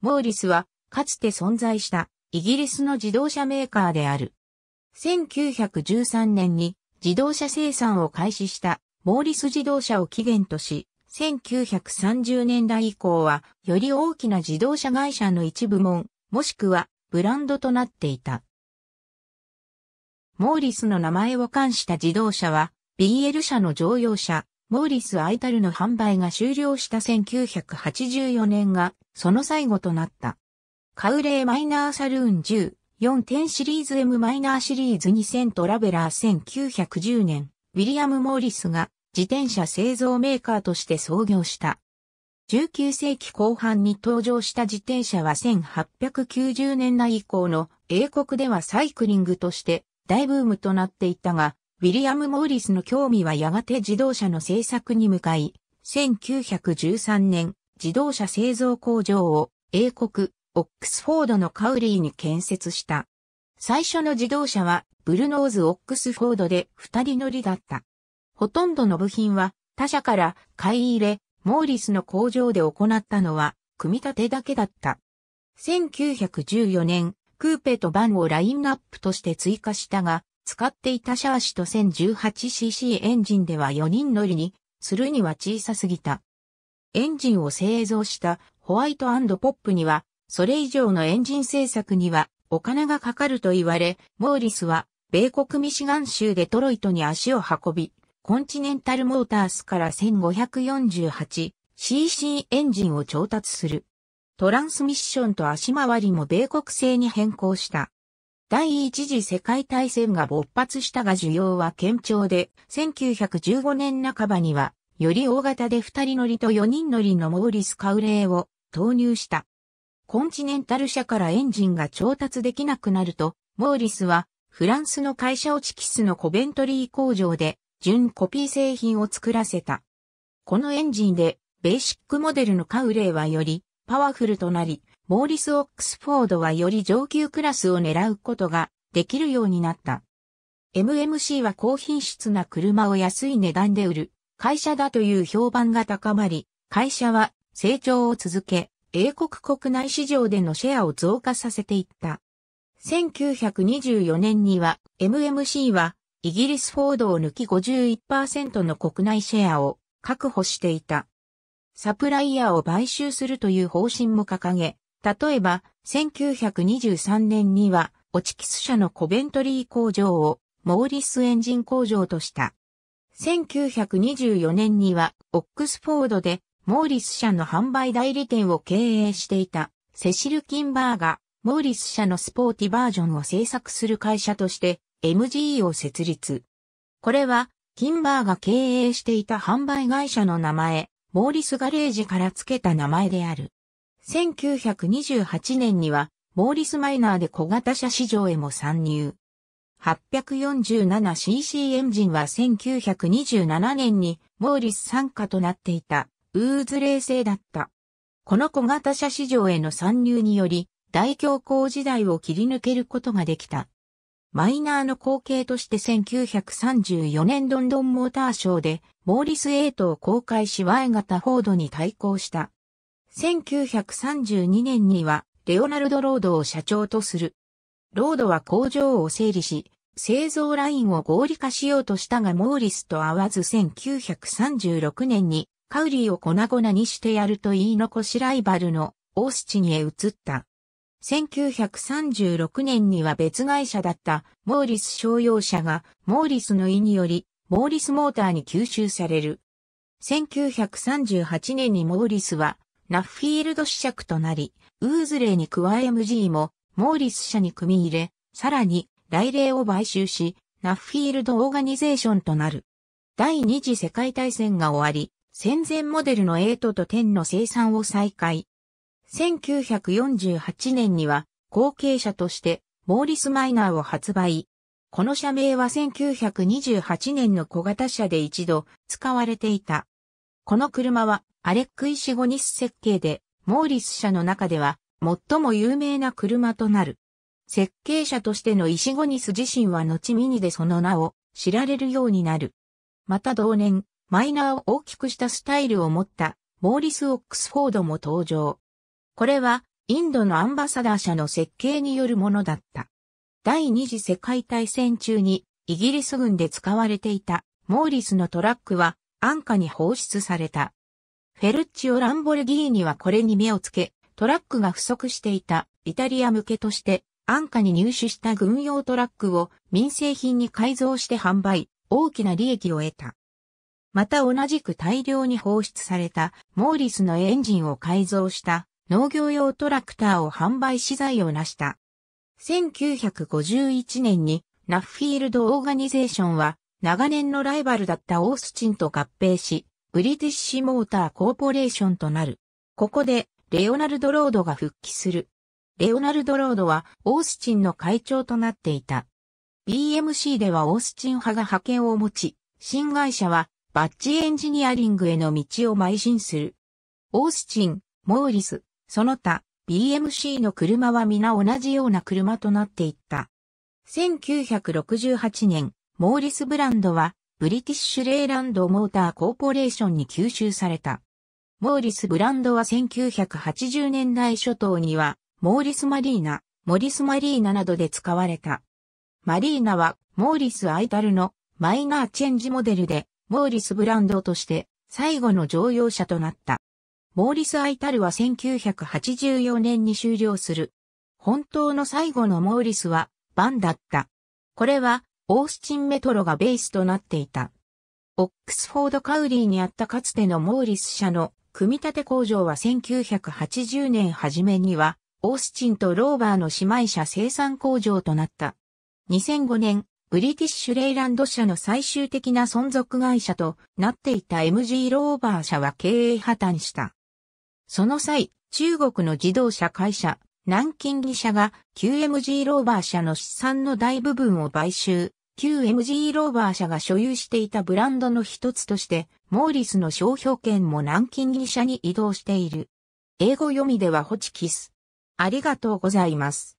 モーリスは、かつて存在したイギリスの自動車メーカーである。1913年に自動車生産を開始したモーリス自動車を起源とし、1930年代以降はより大きな自動車会社の一部門、もしくはブランドとなっていた。モーリスの名前を冠した自動車は BL 社の乗用車、モーリス・アイタルの販売が終了した1984年がその最後となった。カウレーマイナーサルーン10、4点シリーズ M マイナーシリーズ2000トラベラー1910年、ウィリアム・モーリスが自転車製造メーカーとして創業した。19世紀後半に登場した自転車は1890年代以降の英国ではサイクリングとして大ブームとなっていたが、ウィリアム・モーリスの興味はやがて自動車の製作に向かい、1913年、自動車製造工場を英国、オックスフォードのカウリーに建設した。最初の自動車はブルノーズ・オックスフォードで二人乗りだった。ほとんどの部品は他社から買い入れ、モーリスの工場で行ったのは組み立てだけだった。1914年、クーペとバンをラインナップとして追加したが、使っていたシャーシと 1018cc エンジンでは4人乗りにするには小さすぎた。エンジンを製造したホワイトポップには、それ以上のエンジン製作にはお金がかかると言われ、モーリスは米国ミシガン州デトロイトに足を運び、コンチネンタルモータースから 1548cc エンジンを調達する。トランスミッションと足回りも米国製に変更した。第一次世界大戦が勃発したが需要は堅調で、1915年半ばには、より大型で2人乗りと4人乗りのモーリス・カウレーを投入した。コンチネンタル社からエンジンが調達できなくなると、モーリスはフランスの会社オチキスのコベントリー工場で純コピー製品を作らせた。このエンジンでベーシックモデルのカウレーはよりパワフルとなり、モーリス・オックスフォードはより上級クラスを狙うことができるようになった。MMC は高品質な車を安い値段で売る会社だという評判が高まり、会社は成長を続け、英国国内市場でのシェアを増加させていった。1924年には MMC はイギリスフォードを抜き51%の国内シェアを確保していた。サプライヤーを買収するという方針も掲げ、例えば、1923年には、オチキス社のコベントリー工場をモーリスエンジン工場とした。1924年には、オックスフォードでモーリス社の販売代理店を経営していたセシル・キンバーが、モーリス社のスポーティバージョンを制作する会社として MGE を設立。これは、キンバーが経営していた販売会社の名前、モーリスガレージから付けた名前である。1928年には、モーリスマイナーで小型車市場へも参入。847cc エンジンは1927年にモーリス参加となっていた、ウーズレー製だった。この小型車市場への参入により、大恐慌時代を切り抜けることができた。マイナーの後継として1934年ロンドンモーターショーで、モーリス8を公開し Y 型フォードに対抗した。1932年には、レオナルド・ロードを社長とする。ロードは工場を整理し、製造ラインを合理化しようとしたがモーリスと会わず1936年にカウリーを粉々にしてやると言い残しライバルのオースチニへ移った。1936年には別会社だったモーリス商用車がモーリスの意によりモーリスモーターに吸収される。1938年にモーリスはナッフィールド試着となり、ウーズレイに加え MG も、モーリス社に組み入れ、さらに、来例を買収し、ナッフィールドオーガニゼーションとなる。第二次世界大戦が終わり、戦前モデルの8と10の生産を再開。1948年には、後継者として、モーリス・マイナーを発売。この社名は1928年の小型車で一度使われていた。この車はアレック・イシゴニス設計で、モーリス社の中では最も有名な車となる。設計者としてのイシゴニス自身は後ミニでその名を知られるようになる。また同年、マイナーを大きくしたスタイルを持ったモーリス・オックスフォードも登場。これはインドのアンバサダー社の設計によるものだった。第二次世界大戦中にイギリス軍で使われていたモーリスのトラックは安価に放出された。フェルッチオ・ランボルギーニはこれに目をつけ、トラックが不足していたイタリア向けとして安価に入手した軍用トラックを民生品に改造して販売、大きな利益を得た。また同じく大量に放出されたモーリスのエンジンを改造した農業用トラクターを販売資材を成した。1951年にナッフィールド・オーガニゼーションは長年のライバルだったオースチンと合併し、ブリティッシュモーターコーポレーションとなる。ここで、レオナルド・ロードが復帰する。レオナルド・ロードは、オースチンの会長となっていた。BMC ではオースチン派が派遣を持ち、新会社は、バッジエンジニアリングへの道を邁進する。オースチン、モーリス、その他、BMC の車は皆同じような車となっていった。1968年、モーリスブランドは、ブリティッシュレーランドモーターコーポレーションに吸収された。モーリスブランドは1980年代初頭には、モーリスマリーナ、モリスマリーナなどで使われた。マリーナは、モーリスアイタルのマイナーチェンジモデルで、モーリスブランドとして最後の乗用車となった。モーリス・アイタルは1984年に終了する。本当の最後のモーリスは、バンだった。これは、オースチンメトロがベースとなっていた。オックスフォードカウリーにあったかつてのモーリス社の組み立て工場は1980年初めには、オースチンとローバーの姉妹社生産工場となった。2005年、ブリティッシュレイランド社の最終的な存続会社となっていた MG ローバー社は経営破綻した。その際、中国の自動車会社、南京技社が QMG ローバー社の資産の大部分を買収、旧 MG ローバー社が所有していたブランドの一つとして、モーリスの商標権も南京に社に移動している。英語読みではホチキス。ありがとうございます。